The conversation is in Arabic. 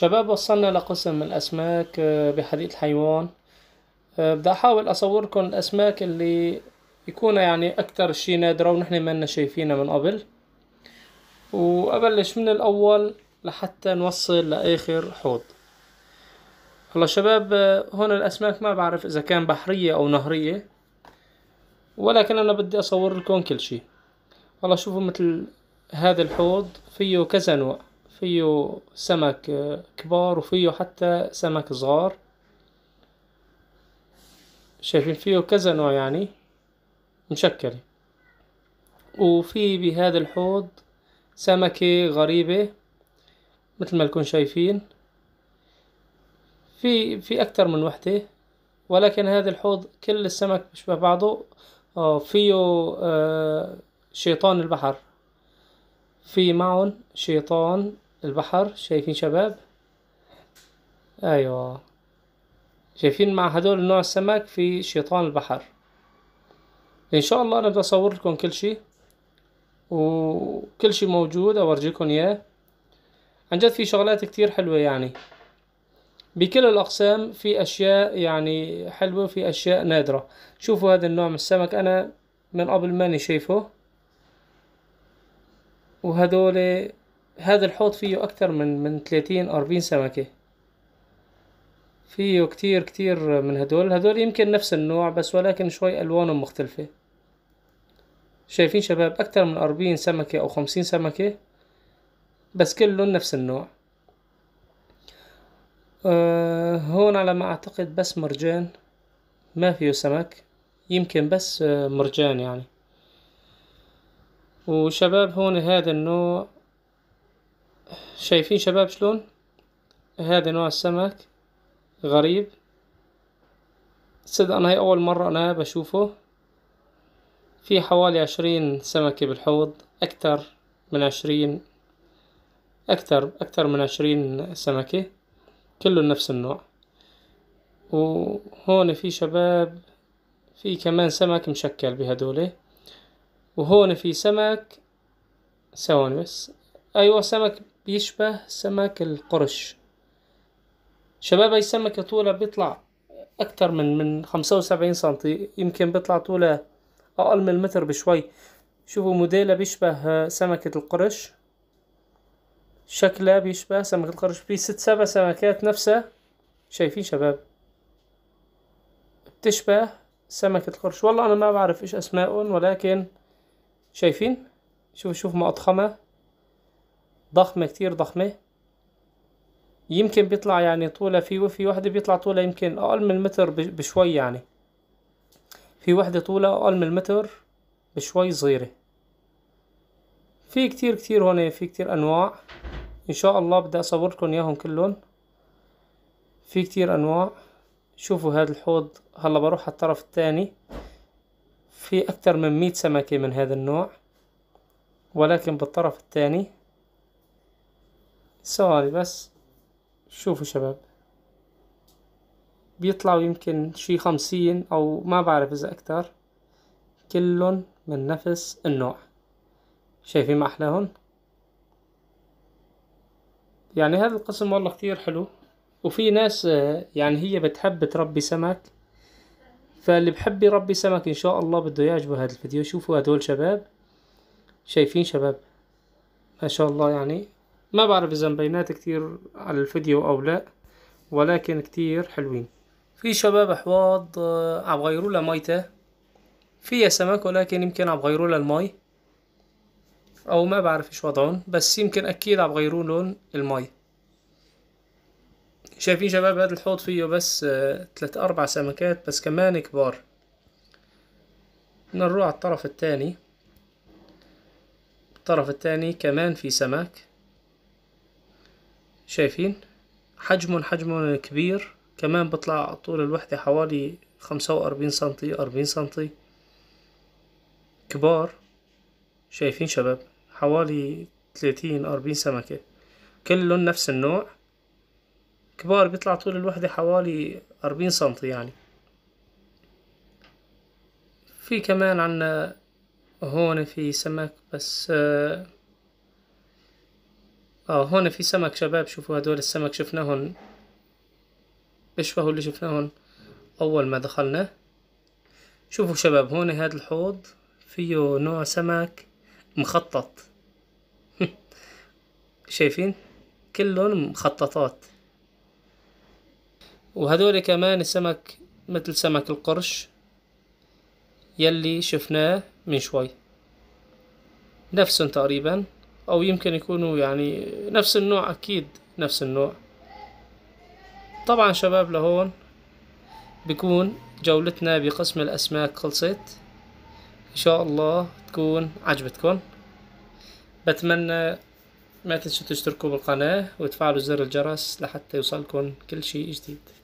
شباب وصلنا لقسم الأسماك آه، بحديقة الحيوان آه، بدي أحاول أصوركم الأسماك اللي يكون يعني أكتر شي نادرة ونحن ما شايفينها من قبل وأبلش من الأول لحتى نوصل لآخر حوض هلا شباب آه، هون الأسماك ما بعرف إذا كان بحرية أو نهرية ولكن أنا بدي أصور لكم كل شي هلا شوفوا مثل هذا الحوض فيه كذا نوع فيه سمك كبار وفيه حتى سمك صغار شايفين فيه كذا نوع يعني مشكلة وفي بهذا الحوض سمكة غريبة مثل ما لكم شايفين في في أكثر من وحدة ولكن هذا الحوض كل السمك بيشبه بعضه آه، فيه آه، شيطان البحر في معهم شيطان البحر شايفين شباب ايوه شايفين مع هدول نوع السمك في شيطان البحر ان شاء الله انا بدي اصور لكم كل شيء وكل شيء موجود اورجيكم اياه عن جد في شغلات كتير حلوة يعني بكل الأقسام في أشياء يعني حلوة في أشياء نادرة شوفوا هذا النوع من السمك أنا من قبل ماني شايفه وهدول هذا الحوض فيه أكثر من من ثلاثين أربعين سمكة فيه كتير كتير من هدول هدول يمكن نفس النوع بس ولكن شوي ألوانهم مختلفة شايفين شباب أكثر من أربعين سمكة أو خمسين سمكة بس كلهم نفس النوع أه هون على ما أعتقد بس مرجان ما فيه سمك يمكن بس آه، مرجان يعني وشباب هون هذا النوع شايفين شباب شلون هذا نوع السمك غريب صدق انا هاي اول مرة انا بشوفه في حوالي عشرين سمكة بالحوض اكتر من عشرين اكتر اكتر من عشرين سمكة كله نفس النوع وهون في شباب في كمان سمك مشكل بهدوله وهون في سمك ثواني بس ايوه سمك بيشبه سمك القرش شباب هاي السمكة طولها بيطلع أكتر من من خمسة وسبعين سنتي يمكن بيطلع طولها أقل من المتر بشوي شوفوا موديلها بيشبه سمكة القرش شكلها بيشبه سمكة القرش في ست سبع سمكات نفسها شايفين شباب بتشبه سمكة القرش والله أنا ما بعرف إيش أسمائهم ولكن شايفين شوفوا شوف ما أضخمها ضخمة كتير ضخمة يمكن بيطلع يعني طولها في في وحدة بيطلع طولها يمكن أقل من متر بشوي يعني في وحدة طولها أقل من متر بشوي صغيرة في كتير كتير هون في كتير أنواع إن شاء الله بدي أصورلكن إياهم كلهم في كتير أنواع شوفوا هذا الحوض هلا بروح على الطرف الثاني في أكتر من مية سمكة من هذا النوع ولكن بالطرف الثاني سوالي بس شوفوا شباب بيطلعوا يمكن شي خمسين أو ما بعرف إذا أكتر كلهم من نفس النوع شايفين ما أحلاهم يعني هذا القسم والله كتير حلو وفي ناس آه، يعني هي بتحب تربي سمك فاللي بحب يربي سمك إن شاء الله بده يعجبه هذا الفيديو شوفوا هدول شباب شايفين شباب ما شاء الله يعني ما بعرف اذا مبينات كتير على الفيديو او لا ولكن كتير حلوين في شباب حواض آه، عم غيروا لها ميته فيها سمك ولكن يمكن عم غيروا لها المي او ما بعرف ايش وضعهم بس يمكن اكيد عم غيروا لون المي شايفين شباب هذا الحوض فيه بس ثلاث آه، اربع سمكات بس كمان كبار نروح على الطرف الثاني الطرف الثاني كمان في سمك شايفين حجمهم حجمهم كبير كمان بطلع طول الوحدة حوالي خمسة وأربعين سنتي أربعين سنتي كبار شايفين شباب حوالي ثلاثين أربعين سمكة كلهم نفس النوع كبار بيطلع طول الوحدة حوالي أربعين سنتي يعني في كمان عنا هون في سمك بس آه اه هون في سمك شباب شوفوا هدول السمك شفناهن بيشبهوا اللي شفناهن اول ما دخلنا شوفوا شباب هون هذا الحوض فيه نوع سمك مخطط شايفين كلهم مخططات وهدول كمان السمك مثل سمك القرش يلي شفناه من شوي نفسهم تقريبا أو يمكن يكونوا يعني نفس النوع أكيد نفس النوع طبعا شباب لهون بكون جولتنا بقسم الأسماك خلصت إن شاء الله تكون عجبتكم بتمنى ما تنسوا تشتركوا بالقناة وتفعلوا زر الجرس لحتى يوصلكم كل شيء جديد